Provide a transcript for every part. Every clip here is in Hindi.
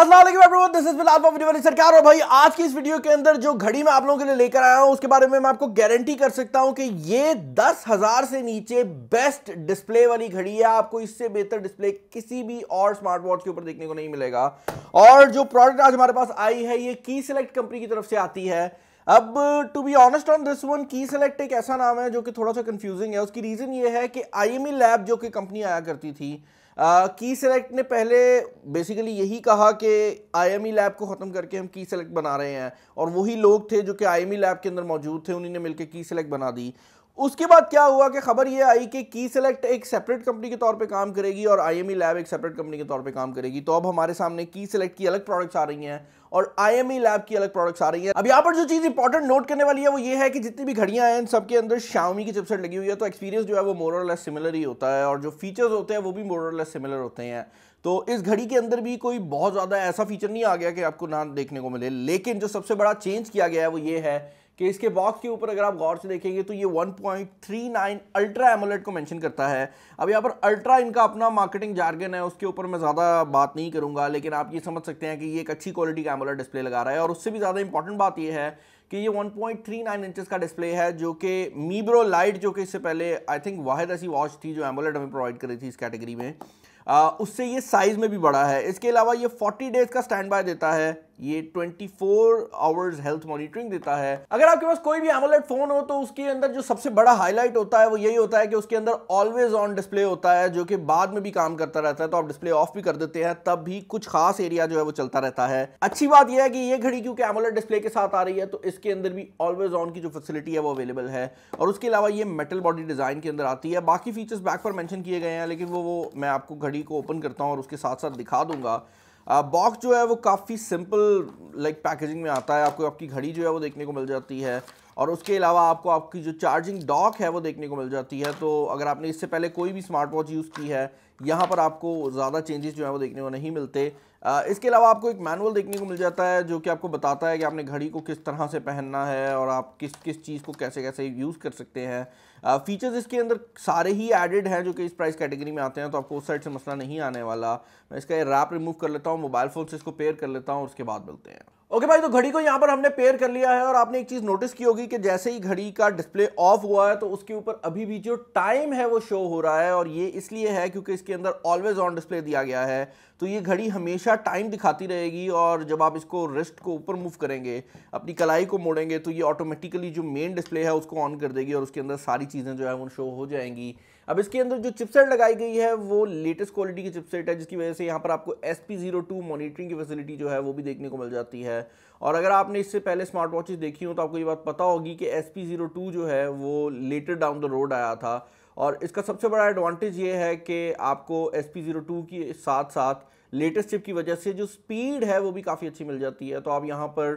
असलम दिस इज वाली सरकार और भाई आज की इस वीडियो के अंदर जो घड़ी मैं आप लोगों के लिए लेकर आया हूँ उसके बारे में मैं आपको गारंटी कर सकता हूँ कि ये दस हजार से नीचे बेस्ट डिस्प्ले वाली घड़ी है आपको इससे बेहतर डिस्प्ले किसी भी और स्मार्ट वॉच के ऊपर देखने को नहीं मिलेगा और जो प्रोडक्ट आज हमारे पास आई है ये की सिलेक्ट कंपनी की तरफ से आती है अब to be honest on this one की सेलेक्ट एक ऐसा नाम है जो कि थोड़ा सा कंफ्यूजिंग है उसकी रीज़न ये है कि आईएमई लैब जो कि कंपनी आया करती थी की uh, सेलेक्ट ने पहले बेसिकली यही कहा कि आईएमई लैब को ख़त्म करके हम की सेलेक्ट बना रहे हैं और वही लोग थे जो कि आईएमई लैब के अंदर मौजूद थे उन्हीं ने मिलकर की सेलेक्ट बना दी उसके बाद क्या हुआ कि खबर ये आई कि की सेलेक्ट एक सेपरेट कंपनी के तौर पे काम करेगी और आईएमई लैब e एक सेपरेट कंपनी के तौर पे काम करेगी तो अब हमारे सामने की सेलेक्ट की अलग प्रोडक्ट्स आ रही हैं और आईएमई लैब e की अलग प्रोडक्ट्स आ रही हैं अब यहाँ पर जो चीज़ इंपॉर्टेंट नोट करने वाली है वो ये है कि जितनी भी घड़ियाँ हैं सबके अंदर शाउमी की चिपसेट लगी हुई है तो एक्सपीरियंस जो है वो मोरलेस सिमिलर ही होता है और जो फीचर्स होते हैं वो भी मोरलेस सिमिलर होते हैं तो इस घड़ी के अंदर भी कोई बहुत ज़्यादा ऐसा फीचर नहीं आ गया कि आपको ना देखने को मिले लेकिन जो सबसे बड़ा चेंज किया गया है वो ये है कि इसके बॉक्स के ऊपर अगर आप गौर से देखेंगे तो ये 1.39 अल्ट्रा एमोलेट को मेंशन करता है अब यहाँ पर अल्ट्रा इनका अपना मार्केटिंग जार्गन है उसके ऊपर मैं ज़्यादा बात नहीं करूँगा लेकिन आप ये समझ सकते हैं कि ये एक अच्छी क्वालिटी का एमोलेट डिस्प्ले लगा रहा है और उससे भी ज़्यादा इंपॉर्टेंट बात यह है कि ये 1.39 इंचेस का डिस्प्ले है जो कि मीब्रो लाइट जो कि इससे पहले आई थिंक वाहिद ऐसी वॉच थी जो एमोलेट हमें प्रोवाइड करी थी इस कैटेगरी में आ, उससे ये साइज़ में भी बड़ा है इसके अलावा ये 40 डेज़ का स्टैंड बाय देता है ये 24 आवर्स हेल्थ मॉनिटरिंग देता है अगर आपके पास कोई भी एमोलेट फोन हो तो उसके अंदर जो सबसे बड़ा हाईलाइट होता है वो यही होता है कि उसके अंदर ऑलवेज ऑन डिस्प्ले होता है जो कि बाद में भी काम करता रहता है तो आप डिस्प्ले ऑफ भी कर देते हैं तब भी कुछ खास एरिया जो है वो चलता रहता है अच्छी बात यह है कि ये घड़ी क्योंकि एमोलेट डिस्प्ले के साथ आ रही है तो इसके अंदर भी ऑलवेज ऑन की जो फैसिलिटी है वो अवेलेबल है और उसके अलावा ये मेटल बॉडी डिजाइन के अंदर आती है बाकी फीचर्स बैक पर मैंशन किए गए हैं लेकिन वो वो मैं आपको घड़ी को ओपन करता हूँ और उसके साथ साथ दिखा दूंगा बॉक्स जो है वो काफ़ी सिंपल लाइक पैकेजिंग में आता है आपको आपकी घड़ी जो है वो देखने को मिल जाती है और उसके अलावा आपको आपकी जो चार्जिंग डॉक है वो देखने को मिल जाती है तो अगर आपने इससे पहले कोई भी स्मार्ट वॉच यूज़ की है यहाँ पर आपको ज़्यादा चेंजेस जो है वो देखने को नहीं मिलते इसके अलावा आपको एक मैनुअल देखने को मिल जाता है जो कि आपको बताता है कि आपने घड़ी को किस तरह से पहनना है और आप किस किस चीज़ को कैसे कैसे यूज़ कर सकते हैं फीचर्स इसके अंदर सारे ही एडेड हैं जो कि इस प्राइस कैटेगरी में आते हैं तो आपको उस साइड से मसला नहीं आने वाला मैं इसका रैप रिमूव कर लेता हूँ मोबाइल फ़ोन से इसको पेयर कर लेता हूँ उसके बाद मिलते हैं ओके भाई तो घड़ी को यहाँ पर हमने पेयर कर लिया है और आपने एक चीज़ नोटिस की होगी कि जैसे ही घड़ी का डिस्प्ले ऑफ हुआ है तो उसके ऊपर अभी भी जो टाइम है वो शो हो रहा है और ये इसलिए है क्योंकि इसके अंदर ऑलवेज ऑन डिस्प्ले दिया गया है तो ये घड़ी हमेशा टाइम दिखाती रहेगी और जब आप इसको रिस्ट को ऊपर मूव करेंगे अपनी कलाई को मोड़ेंगे तो ये ऑटोमेटिकली जो मेन डिस्प्ले है उसको ऑन कर देगी और उसके अंदर सारी चीज़ें जो है वो शो हो जाएंगी अब इसके अंदर जो चिपसेट लगाई गई है वो लेटेस्ट क्वालिटी की चिपसेट है जिसकी वजह से यहाँ पर आपको S P zero two monitoring की फैसिलिटी जो है वो भी देखने को मिल जाती है है और अगर आपने इससे पहले स्मार्ट वॉचेज देखी हो तो आपको ये बात पता होगी कि एस पी ज़ीरो टू जो है वो लेटर डाउन द रोड आया था और इसका सबसे बड़ा एडवांटेज ये है कि आपको एस पी ज़ीरो टू के साथ साथ लेटेस्ट चिप की वजह से जो स्पीड है वो भी काफ़ी अच्छी मिल जाती है तो आप यहाँ पर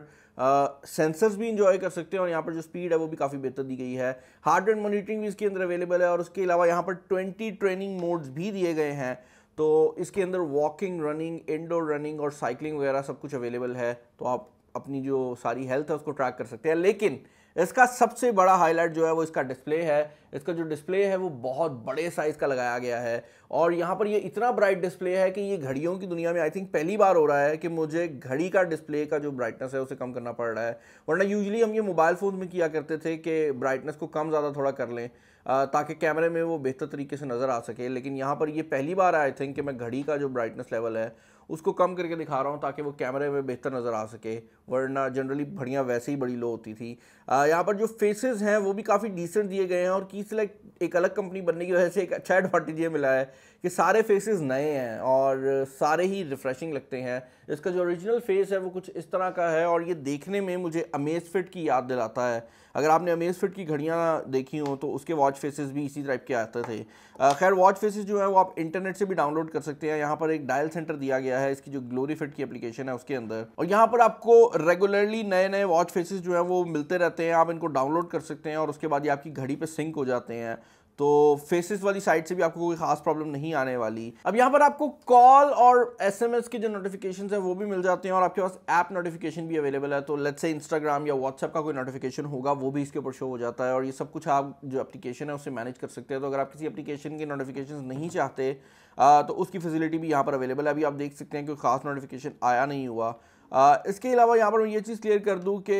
सेंसर्स भी इंजॉय कर सकते हैं और यहाँ पर जो स्पीड है वो भी काफ़ी बेहतर दी गई है हार्ड रेट मॉनिटरिंग भी इसके अंदर अवेलेबल है और उसके अलावा यहाँ पर 20 ट्रेनिंग मोड्स भी दिए गए हैं तो इसके अंदर वॉकिंग रनिंग इंडोर रनिंग और साइकिलिंग वगैरह सब कुछ अवेलेबल है तो आप अपनी जो सारी हेल्थ है उसको ट्रैक कर सकते हैं लेकिन इसका सबसे बड़ा हाईलाइट जो है वो इसका डिस्प्ले है इसका जो डिस्प्ले है वो बहुत बड़े साइज़ का लगाया गया है और यहाँ पर ये इतना ब्राइट डिस्प्ले है कि ये घड़ियों की दुनिया में आई थिंक पहली बार हो रहा है कि मुझे घड़ी का डिस्प्ले का जो ब्राइटनेस है उसे कम करना पड़ रहा है वरना यूजली हम ये मोबाइल फ़ोन में किया करते थे कि ब्राइटनेस को कम ज़्यादा थोड़ा कर लें ताकि कैमरे में वो बेहतर तरीके से नज़र आ सके लेकिन यहाँ पर ये पहली बार आई थिंक कि मैं घड़ी का जो ब्राइटनेस लेवल है उसको कम करके दिखा रहा हूँ ताकि वो कैमरे में बेहतर नज़र आ सके वरना जनरली घड़ियाँ वैसे ही बड़ी लो होती थी यहाँ पर जो फेसेस हैं वो भी काफ़ी डिसेंट दिए गए हैं और की सिलेक्ट एक अलग कंपनी बनने की वजह से एक अच्छा एडवांटेज ये मिला है कि सारे फेसेस नए हैं और सारे ही रिफ़्रेशिंग लगते हैं इसका जो ओरिजिनल फेस है वो कुछ इस तरह का है और ये देखने में मुझे अमेज फिट की याद दिलाता है अगर आपने अमेज फिट की घड़ियाँ देखी हों तो उसके वॉच फेसेस भी इसी टाइप के आते थे खैर वॉच फेसेस जो है वो आप इंटरनेट से भी डाउनलोड कर सकते हैं यहाँ पर एक डायल सेंटर दिया गया है इसकी जो ग्लोरी फिट की एप्लीकेशन है उसके अंदर और यहाँ पर आपको रेगुलरली नए नए वॉच फेसेस जो है वो मिलते रहते हैं आप इनको डाउनलोड कर सकते हैं और उसके बाद ये आपकी घड़ी पर सिंक हो जाते हैं तो फेसेस वाली साइड से भी आपको कोई खास प्रॉब्लम नहीं आने वाली अब यहाँ पर आपको कॉल और एसएमएस के जो नोटिफिकेशन है वो भी मिल जाते हैं और आपके पास ऐप नोटिफिकेशन भी अवेलेबल है तो लेट्स से इंस्टाग्राम या व्हाट्सएप का कोई नोटिफिकेशन होगा वो भी इसके ऊपर शो हो जाता है और ये सब कुछ आप जो एप्लीकेशन है उसे मैनेज कर सकते हैं तो अगर आप किसी एप्लीकेशन के नोटिफिकेशन नहीं चाहते तो उसकी फैसिलिटी भी यहाँ पर अवेलेबल है अभी आप देख सकते हैं कि खास नोटिफिकेशन आया नहीं हुआ आ, इसके अलावा यहाँ पर मैं ये चीज़ क्लियर कर दूँ कि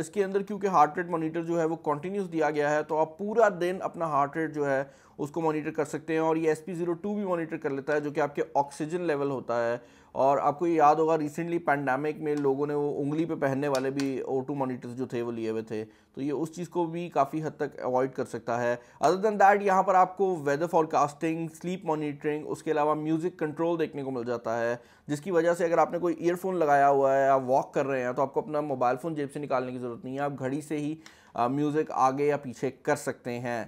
इसके अंदर क्योंकि हार्ट रेट मॉनिटर जो है वो कंटिन्यूस दिया गया है तो आप पूरा दिन अपना हार्ट रेट जो है उसको मॉनिटर कर सकते हैं और ये एस पी ज़ीरो टू भी मॉनिटर कर लेता है जो कि आपके ऑक्सीजन लेवल होता है और आपको ये याद होगा रिसेंटली पैंडमिक में लोगों ने वो उंगली पे पहनने वाले भी ओ टू मोनीटर्स जो थे वो लिए हुए थे तो ये उस चीज़ को भी काफ़ी हद तक अवॉइड कर सकता है अदर देन दैट यहाँ पर आपको वेदर फॉरकास्टिंग स्लीप मॉनिटरिंग उसके अलावा म्यूज़िक कंट्रोल देखने को मिल जाता है जिसकी वजह से अगर आपने कोई ईयरफोन लगाया हुआ है या वॉक कर रहे हैं तो आपको अपना मोबाइल फ़ोन जेब से निकालने की ज़रूरत नहीं है आप घड़ी से ही म्यूज़िक आगे या पीछे कर सकते हैं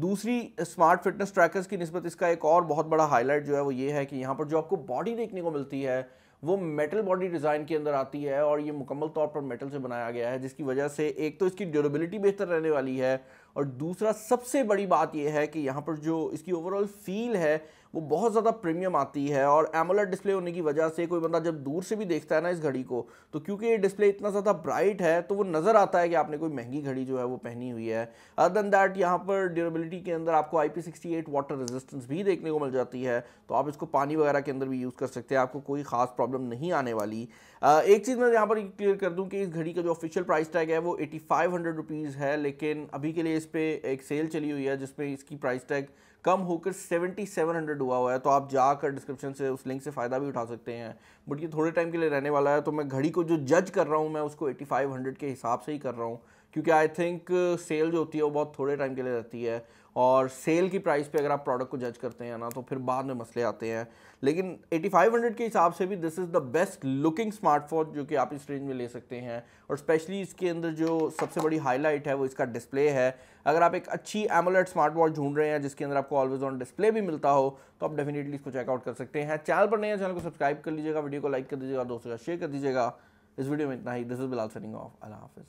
दूसरी स्मार्ट फिटनेस ट्रैकर्स की नस्बत इसका एक और बहुत बड़ा हाईलाइट जो है वो ये है कि यहाँ पर जो आपको बॉडी देखने को मिलती है वो मेटल बॉडी डिज़ाइन के अंदर आती है और ये मुकम्मल तौर पर मेटल से बनाया गया है जिसकी वजह से एक तो इसकी ड्यूरेबिलिटी बेहतर रहने वाली है और दूसरा सबसे बड़ी बात यह है कि यहाँ पर जो इसकी ओवरऑल फील है वो बहुत ज़्यादा प्रीमियम आती है और एमोलेट डिस्प्ले होने की वजह से कोई बंदा जब दूर से भी देखता है ना इस घड़ी को तो क्योंकि ये डिस्प्ले इतना ज़्यादा ब्राइट है तो वो नज़र आता है कि आपने कोई महंगी घड़ी जो है वो पहनी हुई है अदर देन दैट यहाँ पर ड्यूरेबिलिटी के अंदर आपको आई पी वाटर रेजिस्टेंस भी देखने को मिल जाती है तो आप इसको पानी वगैरह के अंदर भी यूज़ कर सकते हैं आपको कोई खास प्रॉब्लम नहीं आने वाली एक चीज़ मैं यहाँ पर क्लियर कर दूँ कि इस घड़ी का जो ऑफिशियल प्राइस टैग है वो एटी फाइव हंड्रेड रुपीज़ है लेकिन अभी के लिए इस पर एक सेल चली हुई है जिसमें इसकी प्राइस टैग कम होकर 7700 हुआ हुआ है तो आप जाकर डिस्क्रिप्शन से उस लिंक से फ़ायदा भी उठा सकते हैं बट ये थोड़े टाइम के लिए रहने वाला है तो मैं घड़ी को जो जज कर रहा हूँ मैं उसको 8500 के हिसाब से ही कर रहा हूँ क्योंकि आई थिंक सेल जो होती है वो बहुत थोड़े टाइम के लिए रहती है और सेल की प्राइस पे अगर आप प्रोडक्ट को जज करते हैं ना तो फिर बाद में मसले आते हैं लेकिन 8500 के हिसाब से भी this is the best looking smartphone जो कि आप इस रेंज में ले सकते हैं और स्पेशली इसके अंदर जो सबसे बड़ी हाईलाइट है वो इसका डिस्प्ले है अगर आप एक अच्छी एमोलेट स्मार्ट वॉच ढूंढ रहे हैं जिसके अंदर आपको ऑलवेज ऑन डिस्प्ले भी मिलता हो तो आप डेफिनेटली इसको चेकआउट कर सकते हैं चैनल पर नए चैनल को सब्सक्राइब कर लीजिएगा वीडियो को लाइक कर दीजिएगा दोस्तों का शेयर कर दीजिएगा इस वीडियो में इतना ही this is Bilal signing off अल्लाह हाफिज़